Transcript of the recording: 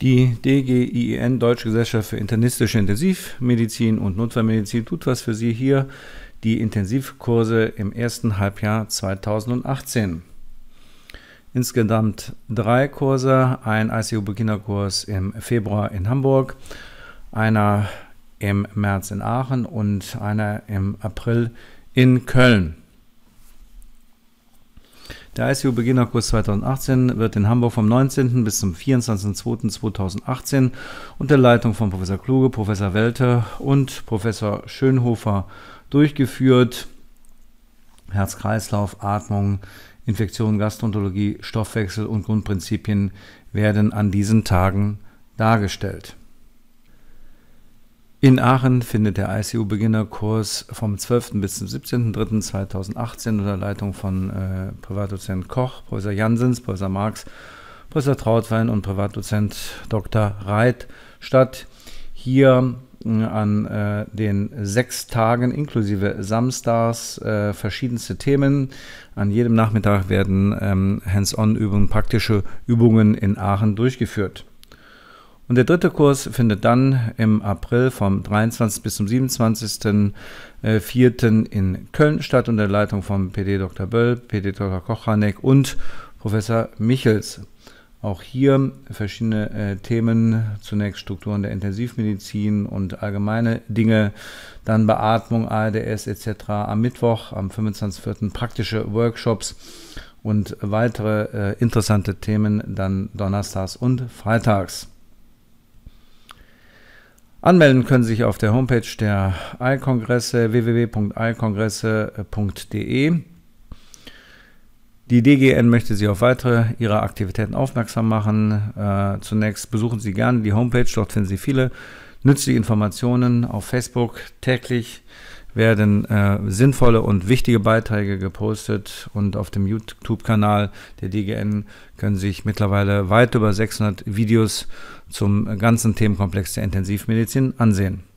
Die DGIEN, Deutsche Gesellschaft für internistische Intensivmedizin und Notfallmedizin, tut was für Sie hier. Die Intensivkurse im ersten Halbjahr 2018. Insgesamt drei Kurse, ein ICU-Beginnerkurs im Februar in Hamburg, einer im März in Aachen und einer im April in Köln. Der ICU-Beginnerkurs 2018 wird in Hamburg vom 19. bis zum 24.02.2018 unter Leitung von Professor Kluge, Professor Welter und Professor Schönhofer durchgeführt. Herz-Kreislauf, Atmung, Infektion, Gastroenterologie, Stoffwechsel und Grundprinzipien werden an diesen Tagen dargestellt. In Aachen findet der ICU-Beginnerkurs vom 12. bis zum 17.03.2018 unter Leitung von äh, Privatdozent Koch, Professor Jansens, Professor Marx, Professor Trautwein und Privatdozent Dr. Reit statt. Hier äh, an äh, den sechs Tagen inklusive Samstags äh, verschiedenste Themen. An jedem Nachmittag werden ähm, Hands-on-Übungen, praktische Übungen in Aachen durchgeführt. Und der dritte Kurs findet dann im April vom 23. bis zum 27.04. Äh, in Köln statt unter der Leitung von PD Dr. Böll, PD Dr. Kochanek und Professor Michels. Auch hier verschiedene äh, Themen, zunächst Strukturen der Intensivmedizin und allgemeine Dinge, dann Beatmung, ARDS etc. Am Mittwoch, am 25.04. praktische Workshops und weitere äh, interessante Themen dann donnerstags und freitags. Anmelden können Sie sich auf der Homepage der Eilkongresse www.eilkongresse.de. Die DGN möchte Sie auf weitere Ihrer Aktivitäten aufmerksam machen. Äh, zunächst besuchen Sie gerne die Homepage, dort finden Sie viele nützliche Informationen auf Facebook täglich werden äh, sinnvolle und wichtige Beiträge gepostet und auf dem YouTube-Kanal der DGN können sich mittlerweile weit über 600 Videos zum ganzen Themenkomplex der Intensivmedizin ansehen.